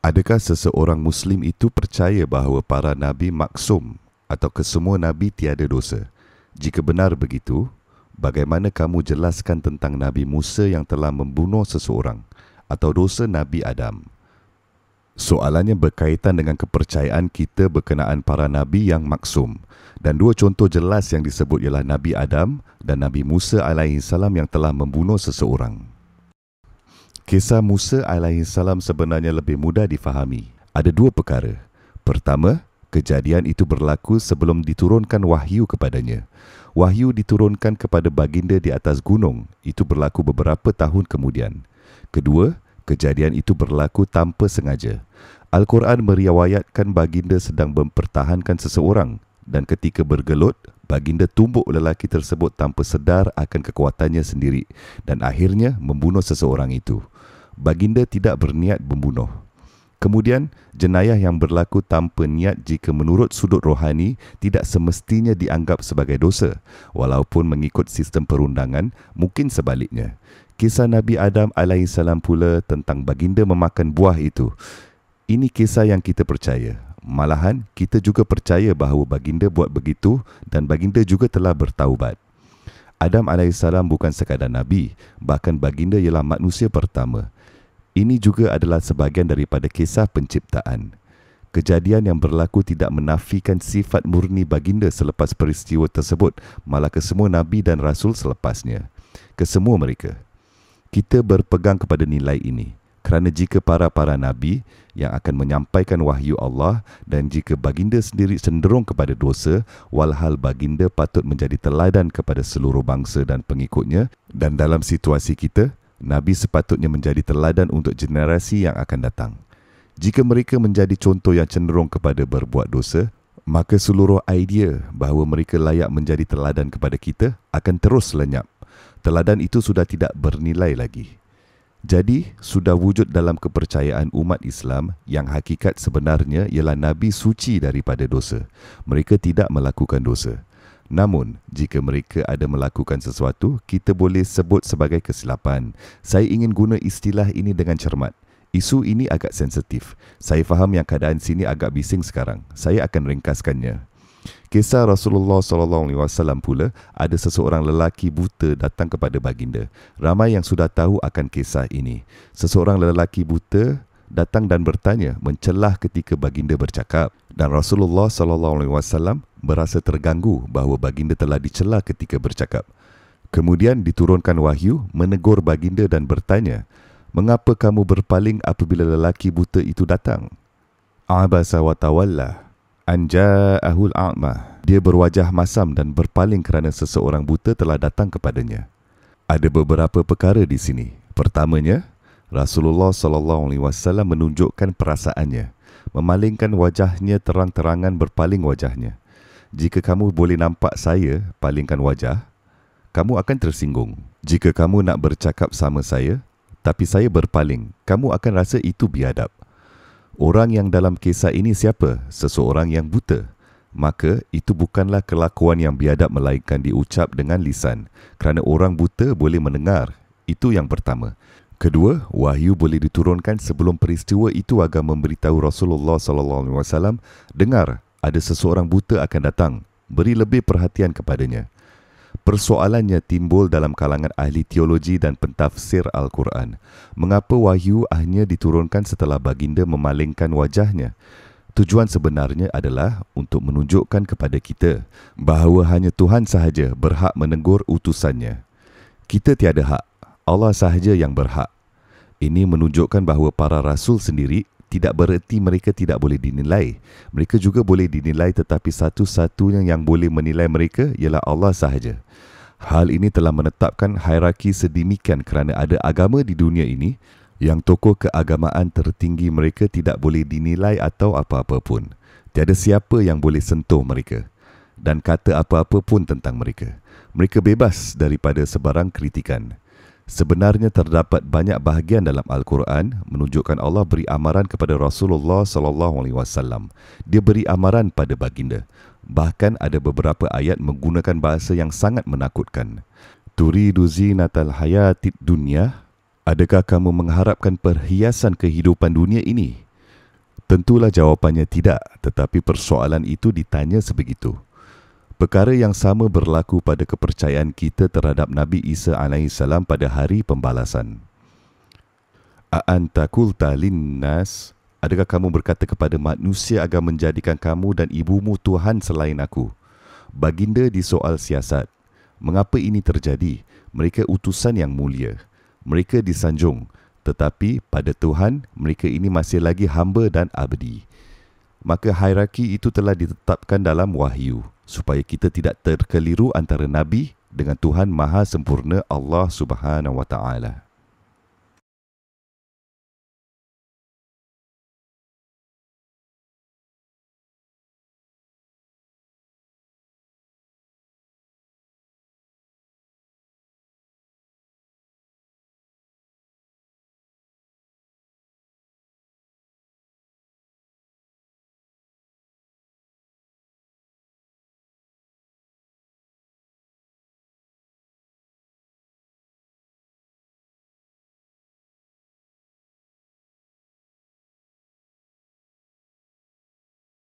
Adakah seseorang Muslim itu percaya bahawa para Nabi maksum atau kesemua Nabi tiada dosa? Jika benar begitu, bagaimana kamu jelaskan tentang Nabi Musa yang telah membunuh seseorang atau dosa Nabi Adam? Soalannya berkaitan dengan kepercayaan kita berkenaan para Nabi yang maksum. Dan dua contoh jelas yang disebut ialah Nabi Adam dan Nabi Musa alaihissalam yang telah membunuh seseorang. Kisah Musa alaihissalam sebenarnya lebih mudah difahami. Ada dua perkara. Pertama, kejadian itu berlaku sebelum diturunkan wahyu kepadanya. Wahyu diturunkan kepada baginda di atas gunung. Itu berlaku beberapa tahun kemudian. Kedua, kejadian itu berlaku tanpa sengaja. Al-Quran meriwayatkan baginda sedang mempertahankan seseorang dan ketika bergelut, baginda tumbuk lelaki tersebut tanpa sedar akan kekuatannya sendiri dan akhirnya membunuh seseorang itu baginda tidak berniat membunuh. Kemudian, jenayah yang berlaku tanpa niat jika menurut sudut rohani tidak semestinya dianggap sebagai dosa, walaupun mengikut sistem perundangan mungkin sebaliknya. Kisah Nabi Adam AS pula tentang baginda memakan buah itu. Ini kisah yang kita percaya. Malahan, kita juga percaya bahawa baginda buat begitu dan baginda juga telah bertaubat. Adam AS bukan sekadar Nabi, bahkan baginda ialah manusia pertama. Ini juga adalah sebahagian daripada kisah penciptaan. Kejadian yang berlaku tidak menafikan sifat murni baginda selepas peristiwa tersebut, malah kesemua nabi dan rasul selepasnya. Kesemua mereka. Kita berpegang kepada nilai ini. Kerana jika para-para nabi yang akan menyampaikan wahyu Allah dan jika baginda sendiri cenderung kepada dosa, walhal baginda patut menjadi teladan kepada seluruh bangsa dan pengikutnya dan dalam situasi kita, Nabi sepatutnya menjadi teladan untuk generasi yang akan datang. Jika mereka menjadi contoh yang cenderung kepada berbuat dosa, maka seluruh idea bahawa mereka layak menjadi teladan kepada kita akan terus lenyap. Teladan itu sudah tidak bernilai lagi. Jadi, sudah wujud dalam kepercayaan umat Islam yang hakikat sebenarnya ialah Nabi suci daripada dosa. Mereka tidak melakukan dosa. Namun, jika mereka ada melakukan sesuatu, kita boleh sebut sebagai kesilapan. Saya ingin guna istilah ini dengan cermat. Isu ini agak sensitif. Saya faham yang keadaan sini agak bising sekarang. Saya akan ringkaskannya. Kisah Rasulullah SAW pula, ada seseorang lelaki buta datang kepada baginda. Ramai yang sudah tahu akan kisah ini. Seseorang lelaki buta datang dan bertanya, mencelah ketika baginda bercakap. Dan Rasulullah SAW berasa terganggu bahawa baginda telah dicela ketika bercakap. Kemudian diturunkan wahyu menegur baginda dan bertanya, "Mengapa kamu berpaling apabila lelaki buta itu datang?" Abasa wa tawalla. Anja ahul a'ma. Dia berwajah masam dan berpaling kerana seseorang buta telah datang kepadanya. Ada beberapa perkara di sini. Pertamanya, Rasulullah sallallahu alaihi wasallam menunjukkan perasaannya, memalingkan wajahnya terang-terangan berpaling wajahnya jika kamu boleh nampak saya palingkan wajah, kamu akan tersinggung. Jika kamu nak bercakap sama saya, tapi saya berpaling, kamu akan rasa itu biadab. Orang yang dalam kisah ini siapa? Seseorang yang buta. Maka itu bukanlah kelakuan yang biadab melainkan diucap dengan lisan. Kerana orang buta boleh mendengar. Itu yang pertama. Kedua, wahyu boleh diturunkan sebelum peristiwa itu agar memberitahu Rasulullah sallallahu alaihi wasallam, "Dengar, ada seseorang buta akan datang. Beri lebih perhatian kepadanya. Persoalannya timbul dalam kalangan ahli teologi dan pentafsir Al-Quran. Mengapa wahyu hanya diturunkan setelah baginda memalingkan wajahnya? Tujuan sebenarnya adalah untuk menunjukkan kepada kita bahawa hanya Tuhan sahaja berhak menegur utusannya. Kita tiada hak. Allah sahaja yang berhak. Ini menunjukkan bahawa para rasul sendiri tidak bererti mereka tidak boleh dinilai. Mereka juga boleh dinilai tetapi satu-satunya yang boleh menilai mereka ialah Allah sahaja. Hal ini telah menetapkan hierarki sedemikian kerana ada agama di dunia ini yang tokoh keagamaan tertinggi mereka tidak boleh dinilai atau apa-apa pun. Tiada siapa yang boleh sentuh mereka dan kata apa-apa pun tentang mereka. Mereka bebas daripada sebarang kritikan. Sebenarnya terdapat banyak bahagian dalam Al-Quran menunjukkan Allah beri amaran kepada Rasulullah sallallahu alaihi wasallam. Dia beri amaran pada baginda. Bahkan ada beberapa ayat menggunakan bahasa yang sangat menakutkan. Turidu zinatal hayatid dunya? Adakah kamu mengharapkan perhiasan kehidupan dunia ini? Tentulah jawapannya tidak, tetapi persoalan itu ditanya sebegitu. Perkara yang sama berlaku pada kepercayaan kita terhadap Nabi Isa AS pada hari pembalasan. A'antakul talin nas, adakah kamu berkata kepada manusia agar menjadikan kamu dan ibumu Tuhan selain aku? Baginda di soal siasat, mengapa ini terjadi? Mereka utusan yang mulia, mereka disanjung, tetapi pada Tuhan mereka ini masih lagi hamba dan abdi maka hierarki itu telah ditetapkan dalam wahyu supaya kita tidak terkeliru antara nabi dengan Tuhan Maha Sempurna Allah Subhanahu Wa Ta'ala.